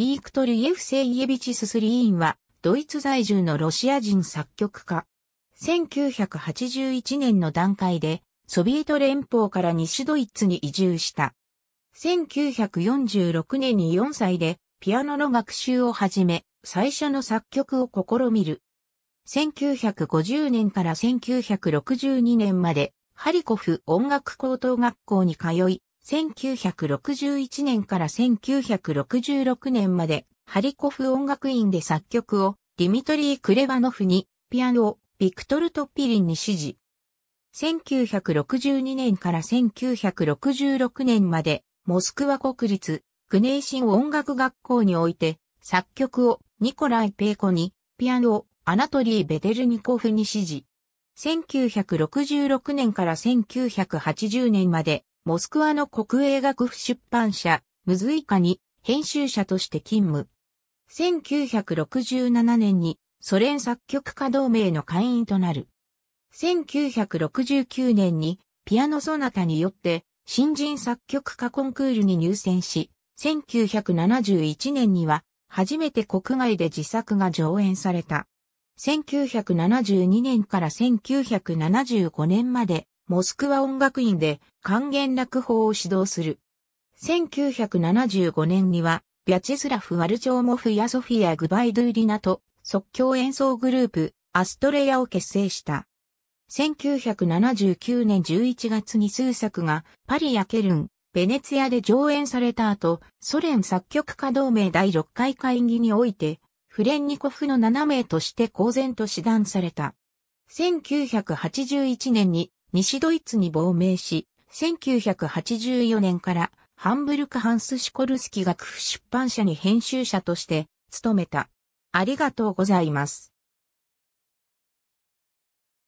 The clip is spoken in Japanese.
ビークトルイエフセイエビチススリーンは、ドイツ在住のロシア人作曲家。1981年の段階で、ソビエト連邦から西ドイツに移住した。1946年に4歳で、ピアノの学習を始め、最初の作曲を試みる。1950年から1962年まで、ハリコフ音楽高等学校に通い、1961年から1966年まで、ハリコフ音楽院で作曲を、ディミトリー・クレバノフに、ピアノを、ビクトル・トッピリンに指示。1962年から1966年まで、モスクワ国立、グネーシン音楽学校において、作曲をニコライ・ペーコに、ピアノをアナトリー・ベデルニコフに指示。1966年から1980年まで、モスクワの国営学府出版社、ムズイカに編集者として勤務。1967年にソ連作曲家同盟の会員となる。1969年にピアノソナタによって新人作曲家コンクールに入選し、1971年には初めて国外で自作が上演された。1972年から1975年までモスクワ音楽院で還元楽法を指導する。1975年には、ビャチェスラフ・ワルチョーモフやソフィア・グバイドゥリナと即興演奏グループ、アストレヤを結成した。1979年11月に数作がパリやケルン、ベネツィアで上演された後、ソ連作曲家同盟第6回会議において、フレンニコフの7名として公然と師団された。1981年に西ドイツに亡命し、1984年からハンブルク・ハンス・シコルスキ学府出版社に編集者として務めた。ありがとうございます。